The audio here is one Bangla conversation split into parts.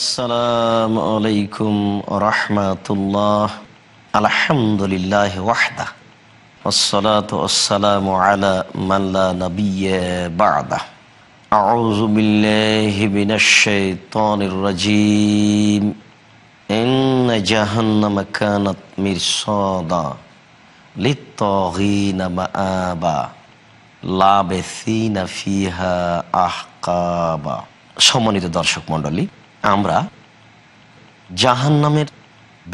আসসালাম আলাইকুম রহমাতুল্লাহ আলহামদুলিল্লাহ ওয়াহদা والصلاة والسلام على من لا نبي بعده أعوذ بالله من الشيطان الرجيم إن جهنم كانت مرصادا للطاغين مآبا لابثين فيها أحقابا সম্মানিত দর্শক মন্ডলী আমরা জাহান নামের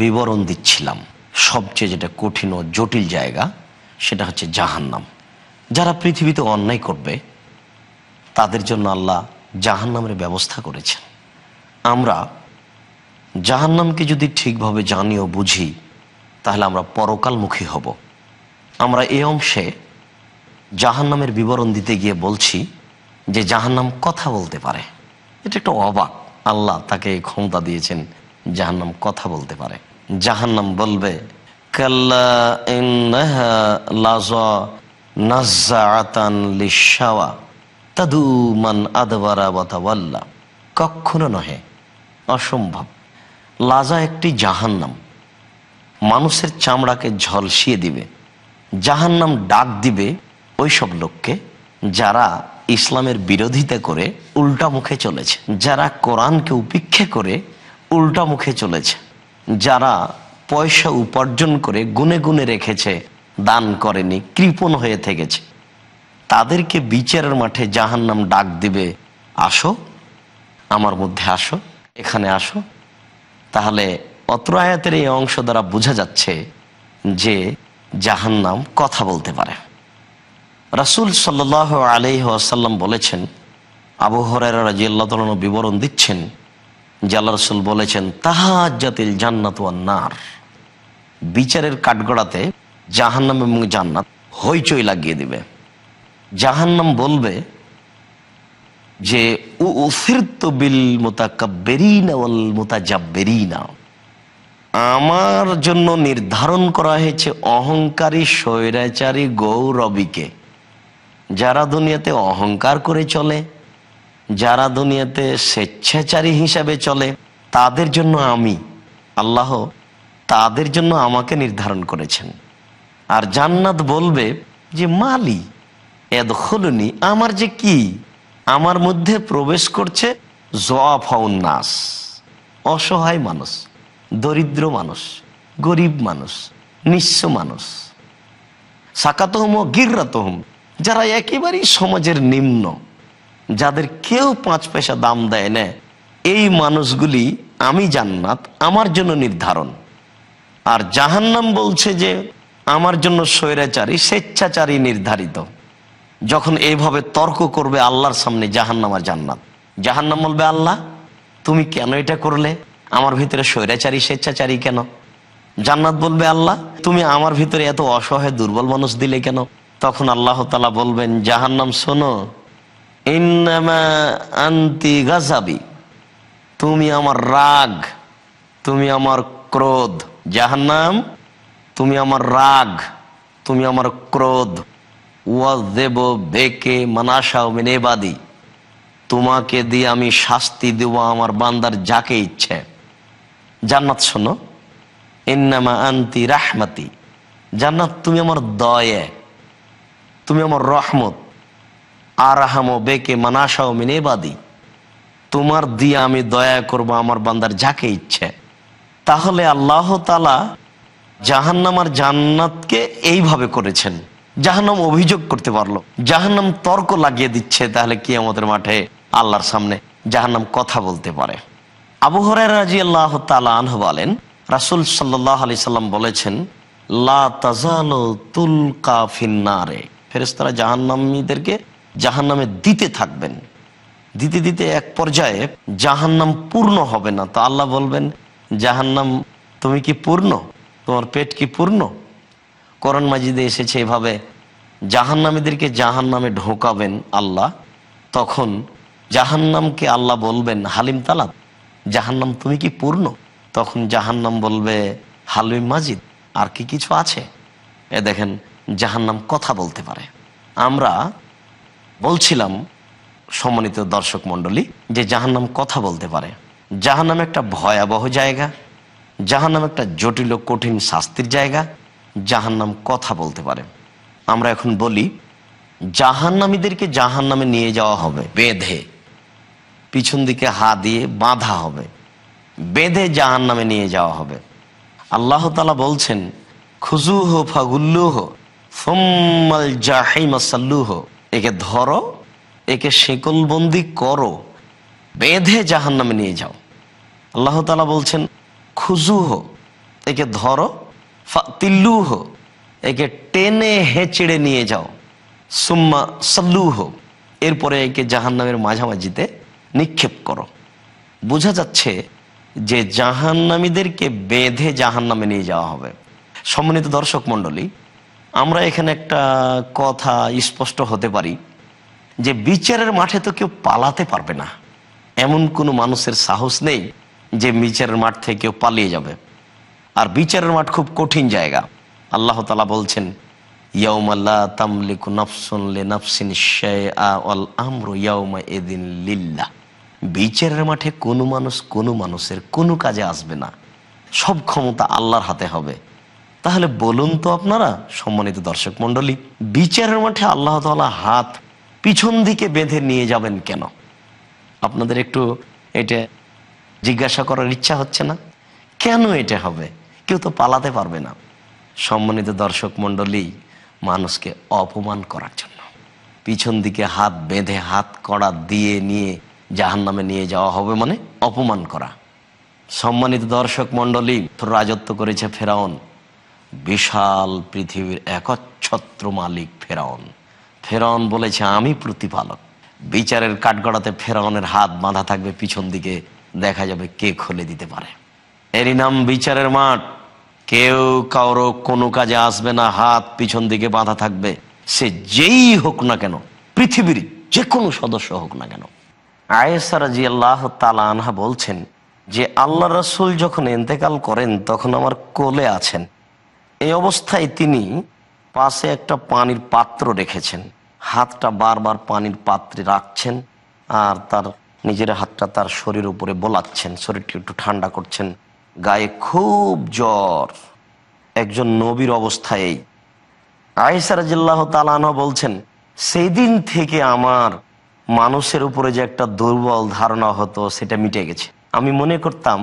বিবরণ দিচ্ছিলাম সবচেয়ে যেটা কঠিন ও জটিল জায়গা সেটা হচ্ছে জাহান্নাম যারা পৃথিবীতে অন্যায় করবে তাদের জন্য আল্লাহ জাহান্নামের ব্যবস্থা করেছেন আমরা জাহান্নামকে যদি ঠিকভাবে জানি ও বুঝি তাহলে আমরা পরকালমুখী হব আমরা এ অংশে জাহান্নামের বিবরণ দিতে গিয়ে বলছি যে জাহান্নাম কথা বলতে পারে এটা একটা অবাক আল্লাহ তাকে ক্ষমতা দিয়েছেন জাহান্নাম কথা বলতে পারে জাহান্নাম বলবে কখনো নহে অসম্ভব লাজা একটি জাহান্নাম মানুষের চামড়াকে ঝলসিয়ে দিবে জাহান্নাম ডাক দিবে ওইসব লোককে যারা ইসলামের বিরোধিতা করে উল্টা মুখে চলেছে যারা কোরআনকে উপেক্ষা করে উল্টা মুখে চলেছে যারা পয়সা উপার্জন করে গুনে গুনে রেখেছে দান করেনি কৃপণ হয়ে থেকেছে তাদেরকে বিচারের মাঠে জাহান নাম ডাক দিবে আসো আমার মধ্যে আসো এখানে আসো তাহলে অত্র আয়াতের এই অংশ দ্বারা বোঝা যাচ্ছে যে জাহান্নাম কথা বলতে পারে রাসুল সাল্লাহ আলি আসাল্লাম বলেছেন আবু হরের বিবরণ দিচ্ছেন জাল্লা রসুল বলেছেন তাহাজাতিল জান্নাত নার বিচারের কাঠগড়াতে জাহান্নাম এবং জান্নাত হইচই লাগিয়ে দিবে জাহান্নাম বলবে যে বিল মোতাকাব্বেরিনা আমার জন্য নির্ধারণ করা হয়েছে অহংকারী স্বৈরাচারী গৌরবীকে যারা দুনিয়াতে অহংকার করে চলে যারা দুনিয়াতে স্বেচ্ছাচারী হিসাবে চলে তাদের জন্য আমি আল্লাহ তাদের জন্য আমাকে নির্ধারণ করেছেন আর জান্নাত বলবে যে মালি এদ হলুনি আমার যে কি আমার মধ্যে প্রবেশ করছে নাস অসহায় মানুষ দরিদ্র মানুষ গরিব মানুষ নিঃস্ব মানুষ সাকাতহম গির্রাতহম যারা একেবারেই সমাজের নিম্ন যাদের কেউ পাঁচ পয়সা দাম দেয় না এই মানুষগুলি আমি জান্নাত আমার জন্য নির্ধারণ আর জাহান্নাম বলছে যে আমার জন্য স্বৈরাচারী স্বেচ্ছাচারী নির্ধারিত যখন এইভাবে তর্ক করবে আল্লাহর সামনে জাহান্নাম আর জান্নাত জাহান্নাম বলবে আল্লাহ তুমি কেন এটা করলে আমার ভিতরে স্বৈরাচারী স্বেচ্ছাচারী কেন জান্নাত বলবে আল্লাহ তুমি আমার ভিতরে এত অসহায় দুর্বল মানুষ দিলে কেন তখন আল্লাহ তালা বলবেন জাহান্নাম শোনো আন্তি গাজাবি তুমি আমার রাগ তুমি আমার ক্রোধ জাহান্নাম তুমি আমার রাগ তুমি আমার ক্রোধ ওয়াজেব বেকে মানাসাও মেনেবাদি তোমাকে দিয়ে আমি শাস্তি দেব আমার বান্দার যাকে ইচ্ছে জান্নাত শোনো ইন্নামা আন্তি রাহমাতি জান্নাত তুমি আমার দয়ে তুমি আমার রহমত আরাহাম বেকে মানাসাও মিনে বাদি তোমার দিয়ে আমি দয়া করব আমার বান্দার যাকে ইচ্ছে তাহলে আল্লাহ তালা জাহান্নাম আর জান্নাতকে এইভাবে করেছেন জাহান্নাম অভিযোগ করতে পারলো জাহান্নাম তর্ক লাগিয়ে দিচ্ছে তাহলে কি আমাদের মাঠে আল্লাহর সামনে জাহান্নাম কথা বলতে পারে আবু হরাই রাজি আল্লাহ আনহ বলেন রাসুল সাল্লাহ আলি সাল্লাম বলেছেন লা তাজালো তুল ফিন্নারে ফেরেস্তারা জাহান্নামীদেরকে জাহান্নামে দিতে থাকবেন দিতে দিতে এক পর্যায়ে জাহান্নাম পূর্ণ হবে না তো আল্লাহ বলবেন জাহান্নাম তুমি কি পূর্ণ তোমার পেট কি পূর্ণ করণ মাজিদে এসেছে এভাবে জাহান্নামীদেরকে জাহান্নামে ঢোকাবেন আল্লাহ তখন জাহান্নামকে আল্লাহ বলবেন হালিম তালাব জাহান্নাম তুমি কি পূর্ণ তখন জাহান্নাম বলবে হালিম মাজিদ আর কি কিছু আছে এ দেখেন জাহান্নাম কথা বলতে পারে আমরা বলছিলাম সম্মানিত দর্শক মণ্ডলী যে জাহান্নাম কথা বলতে পারে জাহান্নাম একটা ভয়াবহ জায়গা জাহান্নাম একটা জটিল কঠিন শাস্তির জায়গা জাহান্নাম কথা বলতে পারে আমরা এখন বলি জাহান্নামীদেরকে জাহান্নামে নিয়ে যাওয়া হবে বেঁধে পিছন দিকে হা দিয়ে বাঁধা হবে বেঁধে জাহান্নামে নিয়ে যাওয়া হবে আল্লাহ তালা বলছেন ফাগুল্লু ফাগুল্লুহ সোম্মাল জাহিমা সাল্লুহ একে ধরো একে শেকলবন্দি করো বেঁধে জাহান নামে নিয়ে যাও আল্লাহ তালা বলছেন খুজুহ একে ধরো তিল্লুহ একে টেনে হেঁচড়ে নিয়ে যাও সুম্মা সাল্লুহ এরপরে একে জাহান নামের মাঝামাঝিতে নিক্ষেপ করো বোঝা যাচ্ছে যে জাহান্নামীদেরকে বেঁধে জাহান নামে নিয়ে যাওয়া হবে সম্মানিত দর্শক মণ্ডলী আমরা এখানে একটা কথা স্পষ্ট হতে পারি যে বিচারের মাঠে তো কেউ পালাতে পারবে না এমন কোনো মানুষের সাহস নেই যে বিচারের মাঠ থেকে কেউ পালিয়ে যাবে আর বিচারের মাঠ খুব কঠিন জায়গা আল্লাহ তালা বলছেন ইয়াউমাল্লা লে এদিন বিচারের মাঠে কোনো মানুষ কোনো মানুষের কোনো কাজে আসবে না সব ক্ষমতা আল্লাহর হাতে হবে তাহলে বলুন তো আপনারা সম্মানিত দর্শক মন্ডলী বিচারের মাঠে আল্লাহ তালা হাত পিছন দিকে বেঁধে নিয়ে যাবেন কেন আপনাদের একটু এটা জিজ্ঞাসা করার ইচ্ছা হচ্ছে না কেন এটা হবে কেউ তো পালাতে পারবে না সম্মানিত দর্শক মন্ডলী মানুষকে অপমান করার জন্য পিছন দিকে হাত বেঁধে হাত কড়া দিয়ে নিয়ে জাহান নামে নিয়ে যাওয়া হবে মানে অপমান করা সম্মানিত দর্শক মন্ডলী রাজত্ব করেছে ফেরাউন বিশাল পৃথিবীর একচ্ছত্র মালিক ফেরাউন ফেরাউন বলেছে আমি প্রতিপালক বিচারের কাঠগড়াতে ফেরাউনের হাত বাঁধা থাকবে পিছন দিকে দেখা যাবে কে খুলে দিতে পারে এরই নাম বিচারের মাঠ কেউ কারো কোনো কাজে আসবে না হাত পিছন দিকে বাঁধা থাকবে সে যেই হোক না কেন পৃথিবীর যে কোনো সদস্য হোক না কেন আয়েসারা জি আল্লাহ তালা আনহা বলছেন যে আল্লাহ রসুল যখন এতেকাল করেন তখন আমার কোলে আছেন এই অবস্থায় তিনি পাশে একটা পানির পাত্র রেখেছেন হাতটা বারবার পানির পাত্রে রাখছেন আর তার নিজের হাতটা তার শরীর উপরে বোলাচ্ছেন শরীরটি একটু ঠান্ডা করছেন গায়ে খুব জ্বর একজন নবীর অবস্থায় এই জিল্লাহ তালানা বলছেন সেই দিন থেকে আমার মানুষের উপরে যে একটা দুর্বল ধারণা হতো সেটা মিটে গেছে আমি মনে করতাম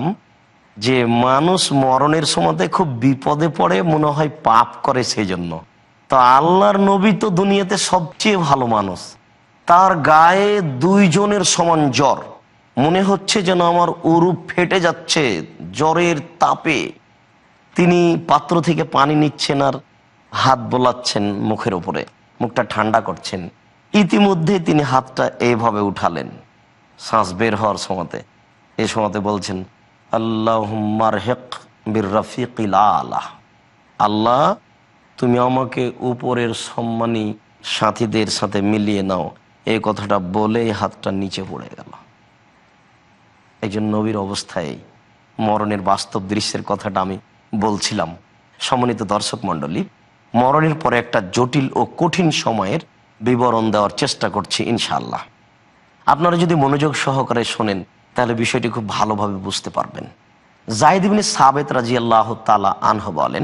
যে মানুষ মরণের সময় খুব বিপদে পড়ে মনে হয় পাপ করে সেই জন্য তো আল্লাহর নবী তো দুনিয়াতে সবচেয়ে ভালো মানুষ তার গায়ে দুইজনের সমান জ্বর মনে হচ্ছে যেন আমার উরুপ ফেটে যাচ্ছে জ্বরের তাপে তিনি পাত্র থেকে পানি নিচ্ছেন আর হাত বোলাচ্ছেন মুখের ওপরে মুখটা ঠান্ডা করছেন ইতিমধ্যে তিনি হাতটা এইভাবে উঠালেন শ্বাস বের হওয়ার সময়তে এ সময় বলছেন আল্লাহমার হেক আলা আল্লাহ তুমি আমাকে উপরের সম্মানী সাথীদের সাথে মিলিয়ে নাও এই কথাটা বলে হাতটা নিচে পড়ে গেল একজন নবীর অবস্থায় মরণের বাস্তব দৃশ্যের কথাটা আমি বলছিলাম সমন্বিত দর্শক মন্ডলী মরণের পরে একটা জটিল ও কঠিন সময়ের বিবরণ দেওয়ার চেষ্টা করছি ইনশাল্লাহ আপনারা যদি মনোযোগ সহকারে শোনেন তাহলে বিষয়টি খুব ভালোভাবে বুঝতে পারবেন জাহিদ ইবনে সাবেত রাজি আল্লাহ তালা আনহ বলেন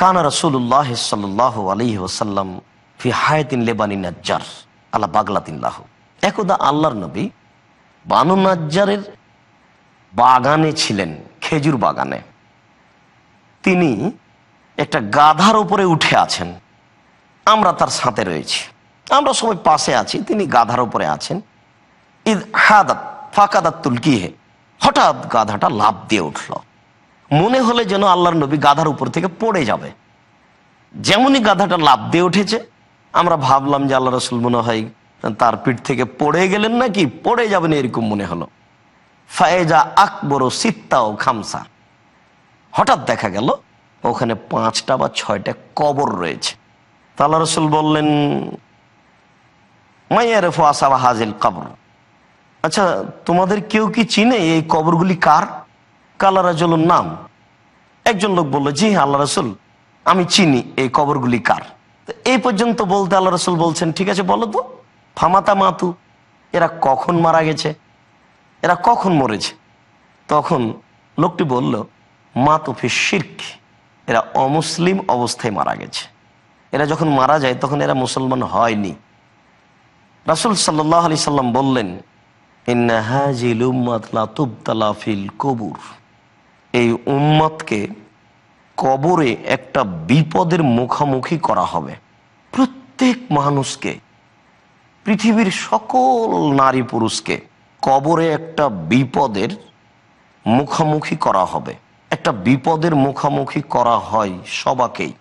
কানা রসুল্লাহ সাল্লাহ আলহি ওসাল্লাম ফি হায়তিন লেবানি নাজ্জার আল্লাহ বাগলাতিন লাহ একদা আল্লাহর নবী বানু নাজ্জারের বাগানে ছিলেন খেজুর বাগানে তিনি একটা গাধার উপরে উঠে আছেন আমরা তার সাথে রয়েছি আমরা সবাই পাশে আছি তিনি গাধার উপরে আছেন ইদ হাদাত ফাঁকাদার তুলকি হে হঠাৎ গাধাটা লাভ দিয়ে উঠল মনে হলে যেন আল্লাহর নবী গাধার উপর থেকে পড়ে যাবে যেমনই গাধাটা লাভ দিয়ে উঠেছে আমরা ভাবলাম যে আল্লাহ রসুল মনে হয় তার পিঠ থেকে পড়ে গেলেন নাকি পড়ে যাবেন এরকম মনে হলো ফায়েজা আকবর ও সিত্তা ও খামসা হঠাৎ দেখা গেল ওখানে পাঁচটা বা ছয়টা কবর রয়েছে তাল্লা রসুল বললেন মাইয়ারে ফোয়াসাবা হাজিল কবর আচ্ছা তোমাদের কেউ কি চিনে এই কবরগুলি কার কালা রাজলুর নাম একজন লোক বললো জি আল্লাহ রসুল আমি চিনি এই কবরগুলি কার এই পর্যন্ত বলতে আল্লাহ রসুল বলছেন ঠিক আছে বলো তো ফামাতা মাতু এরা কখন মারা গেছে এরা কখন মরেছে তখন লোকটি বলল ফি শির্ক এরা অমুসলিম অবস্থায় মারা গেছে এরা যখন মারা যায় তখন এরা মুসলমান হয়নি রাসুল সাল্লাহ আলি সাল্লাম বললেন ইন্নাহাজিল উম্মত লাতুবতালাফিল কবুর এই উম্মতকে কবরে একটা বিপদের মুখামুখি করা হবে প্রত্যেক মানুষকে পৃথিবীর সকল নারী পুরুষকে কবরে একটা বিপদের মুখামুখি করা হবে একটা বিপদের মুখামুখি করা হয় সবাকেই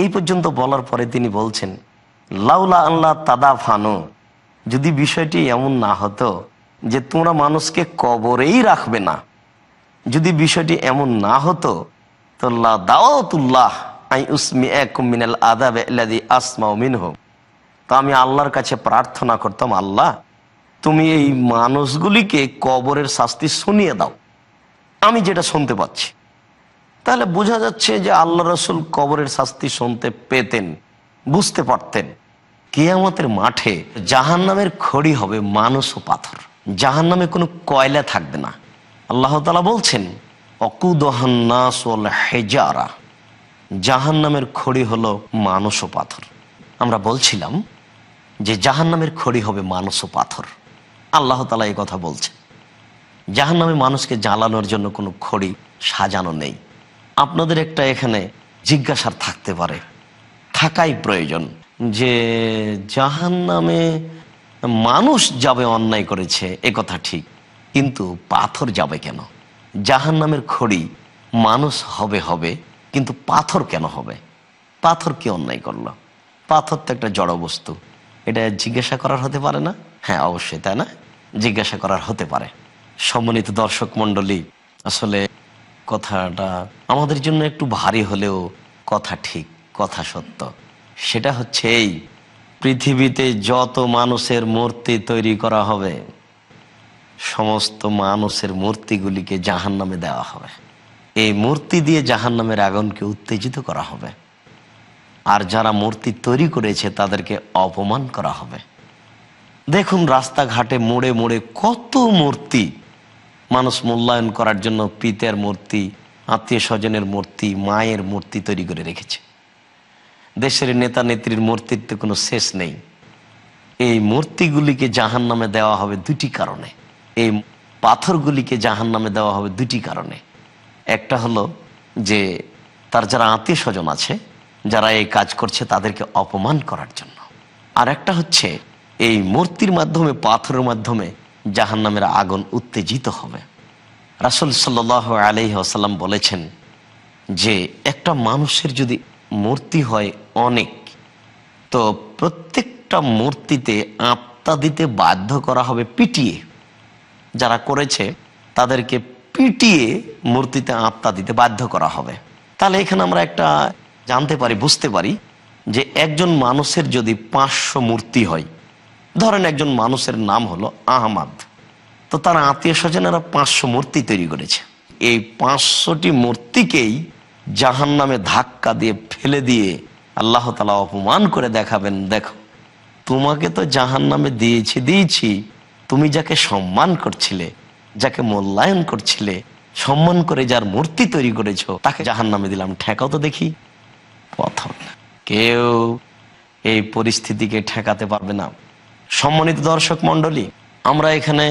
এই পর্যন্ত বলার পরে তিনি বলছেন লাউলা আল্লাহ তাদা ফানু যদি বিষয়টি এমন না হতো যে তোমরা মানুষকে কবরেই রাখবে না যদি বিষয়টি এমন না হতো তো দাওতুল্লাহ আই উসমি মিনাল আসমাও মিন হোক তো আমি আল্লাহর কাছে প্রার্থনা করতাম আল্লাহ তুমি এই মানুষগুলিকে কবরের শাস্তি শুনিয়ে দাও আমি যেটা শুনতে পাচ্ছি তাহলে বোঝা যাচ্ছে যে আল্লাহ রসুল কবরের শাস্তি শুনতে পেতেন বুঝতে পারতেন কেয়ামতের মাঠে জাহান নামের খড়ি হবে মানুষ ও পাথর জাহান নামে কোনো কয়লা থাকবে না আল্লাহ তালা বলছেন অকুদহান্নাস হেজারা জাহান নামের খড়ি হলো মানুষ ও পাথর আমরা বলছিলাম যে জাহান নামের খড়ি হবে মানুষ ও পাথর আল্লাহ তালা এই কথা বলছে জাহান নামে মানুষকে জ্বালানোর জন্য কোনো খড়ি সাজানো নেই আপনাদের একটা এখানে জিজ্ঞাসার থাকতে পারে থাকাই প্রয়োজন যে জাহান নামে মানুষ যাবে অন্যায় করেছে এ কথা ঠিক কিন্তু পাথর যাবে কেন জাহান নামের খড়ি মানুষ হবে হবে কিন্তু পাথর কেন হবে পাথর কি অন্যায় করলো পাথর তো একটা জড় বস্তু এটা জিজ্ঞাসা করার হতে পারে না হ্যাঁ অবশ্যই তাই না জিজ্ঞাসা করার হতে পারে সম্মানিত দর্শক মণ্ডলী আসলে কথাটা আমাদের জন্য একটু ভারী হলেও কথা ঠিক কথা সত্য সেটা হচ্ছে এই পৃথিবীতে যত মানুষের মূর্তি তৈরি করা হবে সমস্ত মানুষের মূর্তিগুলিকে জাহান নামে দেওয়া হবে এই মূর্তি দিয়ে জাহান নামের আগুনকে উত্তেজিত করা হবে আর যারা মূর্তি তৈরি করেছে তাদেরকে অপমান করা হবে দেখুন রাস্তাঘাটে মোড়ে মোড়ে কত মূর্তি মানুষ মূল্যায়ন করার জন্য পিতের মূর্তি আত্মীয় স্বজনের মূর্তি মায়ের মূর্তি তৈরি করে রেখেছে দেশের নেতা নেত্রীর মূর্তিতে কোনো শেষ নেই এই মূর্তিগুলিকে জাহান নামে দেওয়া হবে দুটি কারণে এই পাথরগুলিকে জাহান নামে দেওয়া হবে দুটি কারণে একটা হলো যে তার যারা আত্মীয় স্বজন আছে যারা এই কাজ করছে তাদেরকে অপমান করার জন্য আর একটা হচ্ছে এই মূর্তির মাধ্যমে পাথরের মাধ্যমে জাহান নামের আগুন উত্তেজিত হবে রাসুল সাল্লাহ আলহি আসাল্লাম বলেছেন যে একটা মানুষের যদি মূর্তি হয় অনেক তো প্রত্যেকটা মূর্তিতে আত্মা দিতে বাধ্য করা হবে পিটিয়ে যারা করেছে তাদেরকে পিটিয়ে মূর্তিতে আত্মা দিতে বাধ্য করা হবে তাহলে এখানে আমরা একটা জানতে পারি বুঝতে পারি যে একজন মানুষের যদি পাঁচশো মূর্তি হয় ধরেন একজন মানুষের নাম হলো আহমাদ তো তার আত্মীয় স্বজনেরা পাঁচশো মূর্তি তৈরি করেছে এই পাঁচশোটি মূর্তিকেই জাহান নামে ধাক্কা দিয়ে ফেলে দিয়ে আল্লাহ তালা অপমান করে দেখাবেন দেখো তোমাকে তো জাহান নামে দিয়েছি দিয়েছি তুমি যাকে সম্মান করছিলে যাকে মূল্যায়ন করছিলে সম্মান করে যার মূর্তি তৈরি করেছ তাকে জাহান নামে দিলাম ঠেকাও তো দেখি প্রথম কেউ এই পরিস্থিতিকে ঠেকাতে পারবে না সম্মানিত দর্শক মন্ডলী আমরা এখানে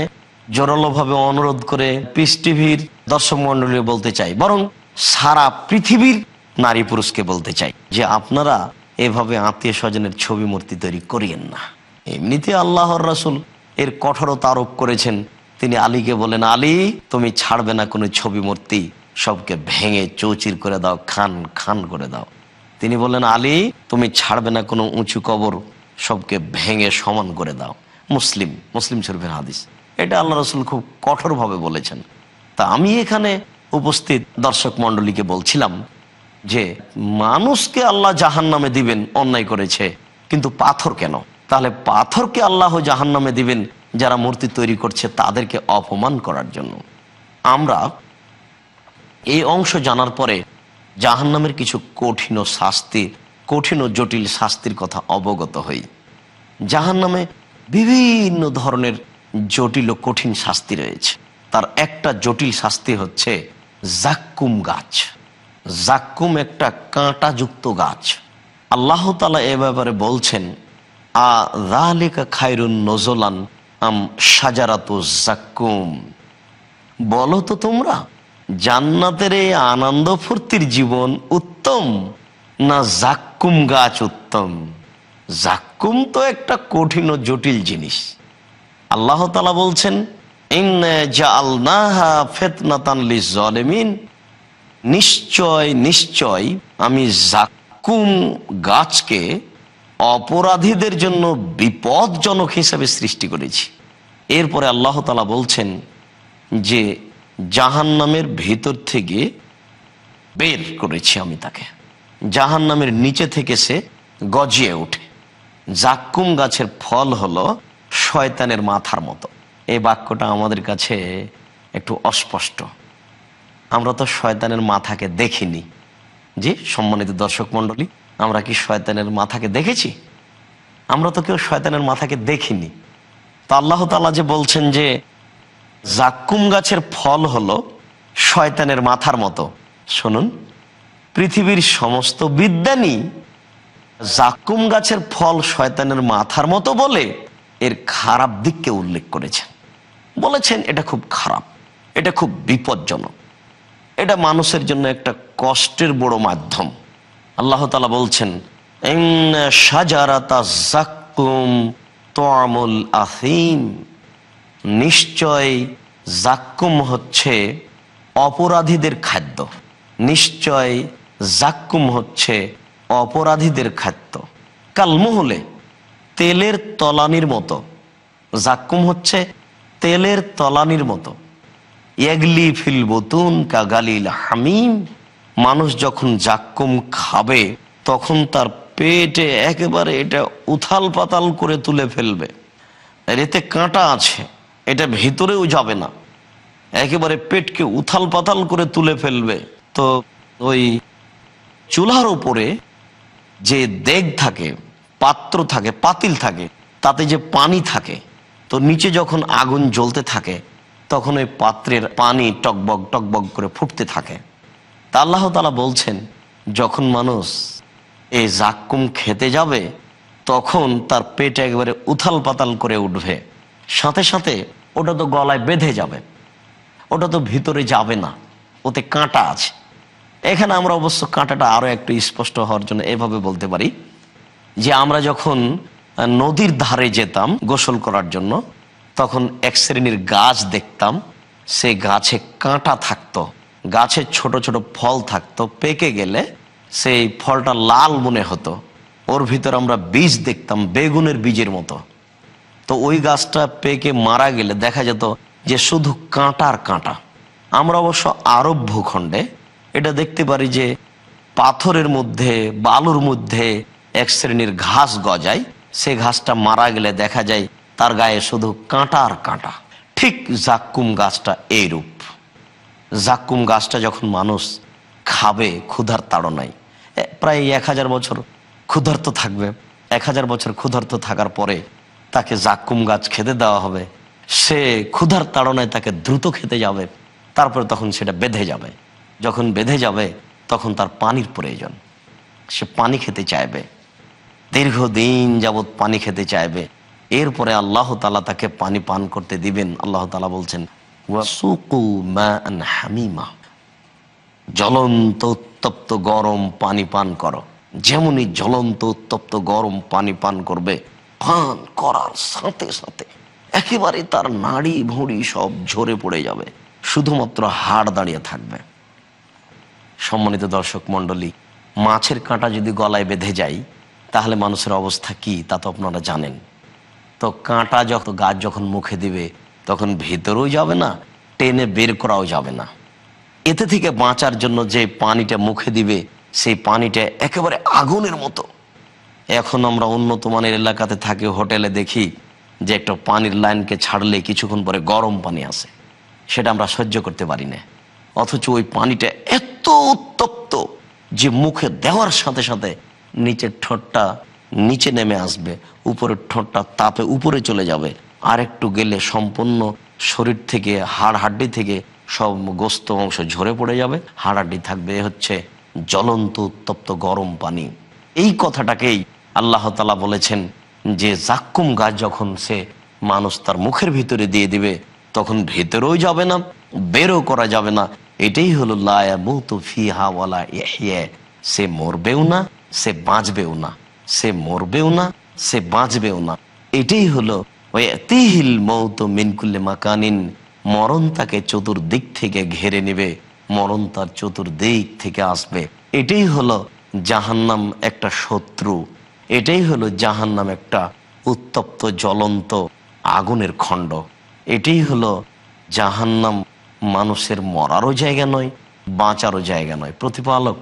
জোরালোভাবে অনুরোধ করে পিস টিভির দর্শক মন্ডলী বলতে চাই বরং সারা পৃথিবীর নারী পুরুষকে বলতে চাই যে আপনারা এভাবে আত্মীয় স্বজনের ছবি মূর্তি তৈরি করিয়েন না এমনিতে আল্লাহর রাসুল এর কঠোরতা আরোপ করেছেন তিনি আলীকে বলেন আলী তুমি ছাড়বে না কোনো ছবি মূর্তি সবকে ভেঙে চৌচির করে দাও খান খান করে দাও তিনি বলেন আলী তুমি ছাড়বে না কোনো উঁচু কবর সবকে ভেঙে সমান করে দাও মুসলিম মুসলিম শরীফের হাদিস এটা আল্লাহ রসুল খুব কঠোরভাবে বলেছেন তা আমি এখানে উপস্থিত দর্শক মন্ডলীকে বলছিলাম যে মানুষকে আল্লাহ জাহান নামে দিবেন অন্যায় করেছে কিন্তু পাথর কেন তাহলে পাথরকে আল্লাহ জাহান নামে দিবেন যারা মূর্তি তৈরি করছে তাদেরকে অপমান করার জন্য আমরা এই অংশ জানার পরে জাহান নামের কিছু কঠিন শাস্তি কঠিন ও জটিল শাস্তির কথা অবগত হই জাহান নামে বিভিন্ন ধরনের জটিল ও কঠিন শাস্তি রয়েছে তার একটা জটিল শাস্তি হচ্ছে জাক্কুম গাছ জাক্কুম একটা কাঁটাযুক্ত গাছ আল্লাহ তালা এ ব্যাপারে বলছেন আ রালিকা খায়রুন নজলান আম সাজারাতু জাক্কুম বলো তো তোমরা জান্নাতের এই আনন্দ ফুর্তির জীবন উত্তম না জাক্কুম গাছ উত্তম জাক্কুম তো একটা কঠিন ও জটিল জিনিস আল্লাহ তালা বলছেন নিশ্চয় নিশ্চয় আমি জাকুম গাছকে অপরাধীদের জন্য বিপদজনক হিসাবে সৃষ্টি করেছি এরপরে আল্লাহ তালা বলছেন যে জাহান নামের ভেতর থেকে বের করেছি আমি তাকে জাহান নামের নিচে থেকে সে গজিয়ে ওঠে জাকুম গাছের ফল হলো শয়তানের মাথার মতো এই বাক্যটা আমাদের কাছে একটু অস্পষ্ট আমরা তো শয়তানের মাথাকে দেখিনি জি সম্মানিত দর্শক মন্ডলী আমরা কি শয়তানের মাথাকে দেখেছি আমরা তো কেউ শয়তানের মাথাকে দেখিনি তা আল্লাহ তালা যে বলছেন যে জাক্কুম গাছের ফল হলো শয়তানের মাথার মতো শুনুন পৃথিবীর সমস্ত বিদ্যানী জাক্কুম গাছের ফল শয়তানের মাথার মতো বলে এর খারাপ দিককে উল্লেখ করেছেন বলেছেন এটা খুব খারাপ এটা খুব বিপজ্জনক এটা মানুষের জন্য একটা কষ্টের বড় মাধ্যম আল্লাহ তালা বলছেন আহিম নিশ্চয় জাক্কুম হচ্ছে অপরাধীদের খাদ্য নিশ্চয় জাক্কুম হচ্ছে অপরাধীদের খাদ্য কালমহলে তেলের তলানির মতো জাক্কুম হচ্ছে তেলের তলানির মতো এগলি ফিল বতুন কাগালিল হামিম মানুষ যখন জাক্কুম খাবে তখন তার পেটে একেবারে এটা উথাল পাতাল করে তুলে ফেলবে এতে কাঁটা আছে এটা ভিতরেও যাবে না একেবারে পেটকে উথাল পাতাল করে তুলে ফেলবে তো ওই চুলার উপরে যে দেগ থাকে পাত্র থাকে পাতিল থাকে তাতে যে পানি থাকে তো নিচে যখন আগুন জ্বলতে থাকে তখন ওই পাত্রের পানি টকবক টকবক করে ফুটতে থাকে তা আল্লাহ তালা বলছেন যখন মানুষ এই জাক্কুম খেতে যাবে তখন তার পেট একবারে উথাল পাতাল করে উঠবে সাথে সাথে ওটা তো গলায় বেঁধে যাবে ওটা তো ভিতরে যাবে না ওতে কাঁটা আছে এখানে আমরা অবশ্য কাঁটাটা আরও একটু স্পষ্ট হওয়ার জন্য এভাবে বলতে পারি যে আমরা যখন নদীর ধারে যেতাম গোসল করার জন্য তখন এক শ্রেণীর গাছ দেখতাম সে গাছে কাঁটা থাকতো গাছের ছোট ছোট ফল থাকতো পেকে গেলে সেই ফলটা লাল মনে হতো ওর ভিতর আমরা বীজ দেখতাম বেগুনের বীজের মতো তো ওই গাছটা পেকে মারা গেলে দেখা যেত যে শুধু কাঁটার কাঁটা আমরা অবশ্য আরব ভূখণ্ডে এটা দেখতে পারি যে পাথরের মধ্যে বালুর মধ্যে এক শ্রেণীর ঘাস গজায় সে ঘাসটা মারা গেলে দেখা যায় তার গায়ে শুধু কাঁটা আর কাঁটা ঠিক জাক্কুম গাছটা এইরূপ জাক্কুম গাছটা যখন মানুষ খাবে ক্ষুধার তাড়নায় প্রায় এক হাজার বছর ক্ষুধার্ত থাকবে এক হাজার বছর ক্ষুধার্ত থাকার পরে তাকে জাক্কুম গাছ খেতে দেওয়া হবে সে ক্ষুধার তাড়নায় তাকে দ্রুত খেতে যাবে তারপরে তখন সেটা বেঁধে যাবে যখন বেঁধে যাবে তখন তার পানির প্রয়োজন সে পানি খেতে চাইবে দীর্ঘদিন যাবৎ পানি খেতে চাইবে এরপরে আল্লাহ তালা তাকে পানি পান করতে দিবেন আল্লাহ তালা বলছেন হামিমা জ্বলন্ত উত্তপ্ত গরম পানি পান করো যেমনই জ্বলন্ত উত্তপ্ত গরম পানি পান করবে পান করার সাথে সাথে একেবারে তার নাড়ি ভুঁড়ি সব ঝরে পড়ে যাবে শুধুমাত্র হাড় দাঁড়িয়ে থাকবে সম্মানিত দর্শক মন্ডলী মাছের কাঁটা যদি গলায় বেঁধে যায় তাহলে মানুষের অবস্থা কি তা তো আপনারা জানেন তো কাঁটা যখন গাছ যখন মুখে দিবে তখন ভেতরেও যাবে না টেনে বের করাও যাবে না এতে থেকে বাঁচার জন্য যে পানিটা মুখে দিবে সেই পানিটা একেবারে আগুনের মতো এখন আমরা উন্নত মানের এলাকাতে থাকি হোটেলে দেখি যে একটা পানির লাইনকে ছাড়লে কিছুক্ষণ পরে গরম পানি আসে সেটা আমরা সহ্য করতে পারি না অথচ ওই পানিটা এত উত্তপ্ত যে মুখে দেওয়ার সাথে সাথে নিচের ঠোঁটটা নিচে নেমে আসবে উপরের ঠোঁটটা তাপে উপরে চলে যাবে আর একটু গেলে সম্পূর্ণ শরীর থেকে হাড় হাড্ডি থেকে সব গোস্ত অংশ ঝরে পড়ে যাবে হাড় হাড্ডি থাকবে হচ্ছে জ্বলন্ত উত্তপ্ত গরম পানি এই কথাটাকেই আল্লাহ তালা বলেছেন যে জাক্কুম গাছ যখন সে মানুষ তার মুখের ভিতরে দিয়ে দিবে তখন ভেতরেও যাবে না বেরো করা যাবে না এটাই হলো লায়া মুহা ফিহা ওয়ালা সে মরবেও না সে বাঁচবেও না সে মরবেও না সে বাঁচবেও না এটাই হলো ওই তিহিল মৌত মিনকুল্লে মাকানিন মরণ তাকে চতুর্দিক থেকে ঘেরে নেবে মরণ তার চতুর্দিক থেকে আসবে এটাই হলো জাহান্নাম একটা শত্রু এটাই হলো জাহান্নাম একটা উত্তপ্ত জ্বলন্ত আগুনের খণ্ড এটাই হলো জাহান্নাম মানুষের মরারও জায়গা নয় বাঁচারও জায়গা নয় প্রতিপালক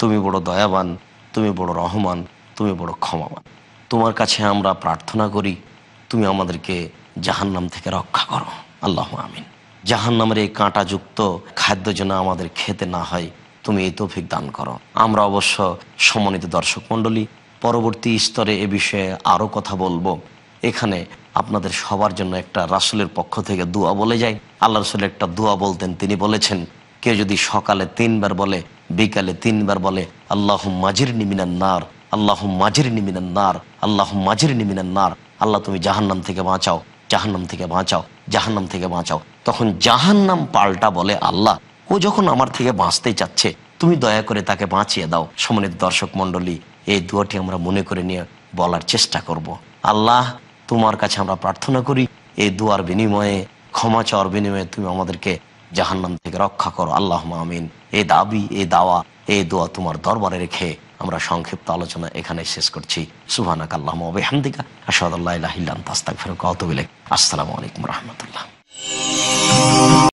তুমি বড় দয়াবান তুমি বড় রহমান তুমি বড় ক্ষমাবান তোমার কাছে আমরা প্রার্থনা করি তুমি আমাদেরকে জাহান্নাম থেকে রক্ষা করো আল্লাহ আমিন জাহান্নামের এই কাঁটাযুক্ত খাদ্য যেন আমাদের খেতে না হয় তুমি এই তৌফিক দান করো আমরা অবশ্য সমন্বিত দর্শক মণ্ডলী পরবর্তী স্তরে এ বিষয়ে আরও কথা বলবো এখানে আপনাদের সবার জন্য একটা রাসুলের পক্ষ থেকে দোয়া বলে যায় আল্লাহ রসুল একটা দোয়া বলতেন তিনি বলেছেন কেউ যদি সকালে তিনবার বলে বিকালে তিনবার বলে আল্লাহ মাঝির নিমিনান্নার নার আল্লাহ মাঝির নিমিনান্নার নার আল্লাহ মাঝির নিমিনান্নার নার আল্লাহ তুমি জাহান্নাম থেকে বাঁচাও জাহান্নাম থেকে বাঁচাও জাহান্নাম থেকে বাঁচাও তখন জাহান্নাম পাল্টা বলে আল্লাহ ও যখন আমার থেকে বাঁচতে চাচ্ছে তুমি দয়া করে তাকে বাঁচিয়ে দাও সমনের দর্শক মন্ডলী এই দুয়াটি আমরা মনে করে নিয়ে বলার চেষ্টা করব। আল্লাহ তোমার কাছে আমরা প্রার্থনা করি এই দুয়ার বিনিময়ে ক্ষমা চাওয়ার বিনিময়ে তুমি আমাদেরকে জাহান্নাম থেকে রক্ষা করো আল্লাহ আমিন এ দাবি এ দাওয়া এ দোয়া তোমার দরবারে রেখে আমরা সংক্ষিপ্ত আলোচনা এখানে শেষ করছি সুহানা আল্লাহ হামদিকা আসসালামু আলাইকুম রহমতুল্লাহ